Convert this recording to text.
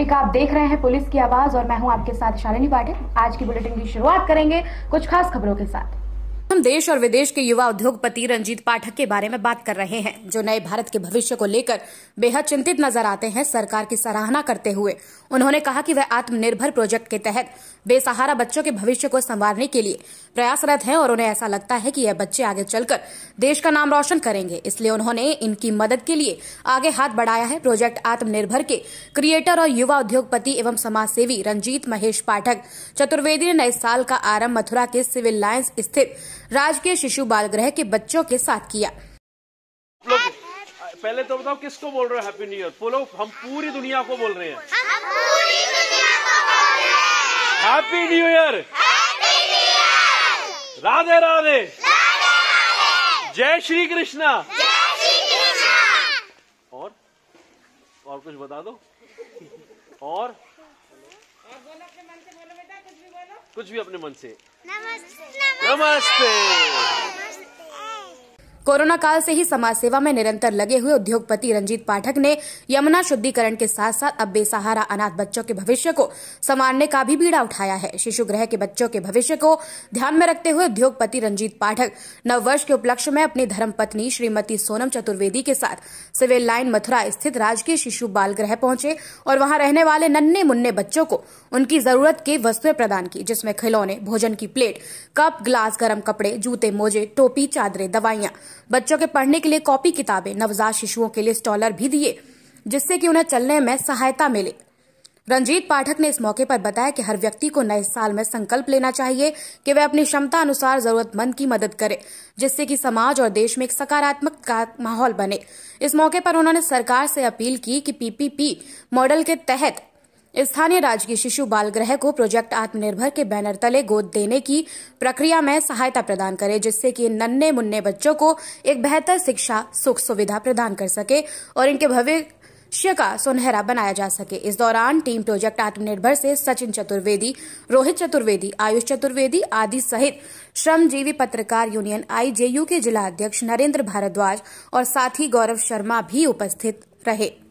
Topic आप देख रहे हैं पुलिस की आवाज और मैं हूं आपके साथ शालिनी पाटिल आज की बुलेटिन की शुरुआत करेंगे कुछ खास खबरों के साथ हम देश और विदेश के युवा उद्योगपति रंजीत पाठक के बारे में बात कर रहे हैं जो नए भारत के भविष्य को लेकर बेहद चिंतित नजर आते हैं सरकार की सराहना करते हुए उन्होंने कहा कि वह आत्मनिर्भर प्रोजेक्ट के तहत बेसहारा बच्चों के भविष्य को संवारने के लिए प्रयासरत हैं और उन्हें ऐसा लगता है कि यह बच्चे आगे चलकर देश का नाम रोशन करेंगे इसलिए उन्होंने इनकी मदद के लिए आगे हाथ बढ़ाया है प्रोजेक्ट आत्मनिर्भर के क्रिएटर और युवा उद्योगपति एवं समाज सेवी रंजीत महेश पाठक चतुर्वेदी ने नए साल का आरंभ मथुरा के सिविल लाइन्स स्थित राजकीय शिशु बाल गृह के बच्चों के साथ किया पहले तो बताओ किसको बोल रहे हो हैप्पी न्यू ईयर बोलो हम पूरी दुनिया को बोल रहे हैं happy new year Radhe Radhe Jai Shri Krishna और और कुछ बता दो और कुछ भी अपने मन से नमस्ते नमस्ते, नमस्ते। कोरोना काल से ही समाज सेवा में निरंतर लगे हुए उद्योगपति रंजीत पाठक ने यमुना शुद्धिकरण के साथ साथ अब बेसहारा अनाथ बच्चों के भविष्य को संवारने का भी बीड़ा उठाया है शिशु गृह के बच्चों के भविष्य को ध्यान में रखते हुए उद्योगपति रंजीत पाठक नववर्ष के उपलक्ष्य में अपनी धर्मपत्नी श्रीमती सोनम चतुर्वेदी के साथ सिविल लाइन मथुरा स्थित राजकीय शिशु बाल गृह पहुंचे और वहां रहने वाले नन्हे मुन्ने बच्चों को उनकी जरूरत की वस्तुएं प्रदान की जिसमें खिलौने भोजन की प्लेट कप ग्लास गर्म कपड़े जूते मोजे टोपी चादरें दवाइयां बच्चों के पढ़ने के लिए कॉपी किताबें नवजात शिशुओं के लिए स्टॉलर भी दिए जिससे कि उन्हें चलने में सहायता मिले रंजीत पाठक ने इस मौके पर बताया कि हर व्यक्ति को नए साल में संकल्प लेना चाहिए कि वह अपनी क्षमता अनुसार जरूरतमंद की मदद करे जिससे कि समाज और देश में एक सकारात्मक माहौल बने इस मौके पर उन्होंने सरकार से अपील की कि पीपीपी मॉडल के तहत स्थानीय राजकीय शिशु बाल गृह को प्रोजेक्ट आत्मनिर्भर के बैनर तले गोद देने की प्रक्रिया में सहायता प्रदान करे जिससे कि नन्हे मुन्ने बच्चों को एक बेहतर शिक्षा सुख सुविधा प्रदान कर सके और इनके भविष्य का सुनहरा बनाया जा सके इस दौरान टीम प्रोजेक्ट आत्मनिर्भर से सचिन चतुर्वेदी रोहित चतुर्वेदी आयुष चतुर्वेदी आदि सहित श्रमजीवी पत्रकार यूनियन आईजेयू के जिला अध्यक्ष नरेन्द्र भारद्वाज और साथी गौरव शर्मा भी उपस्थित रहे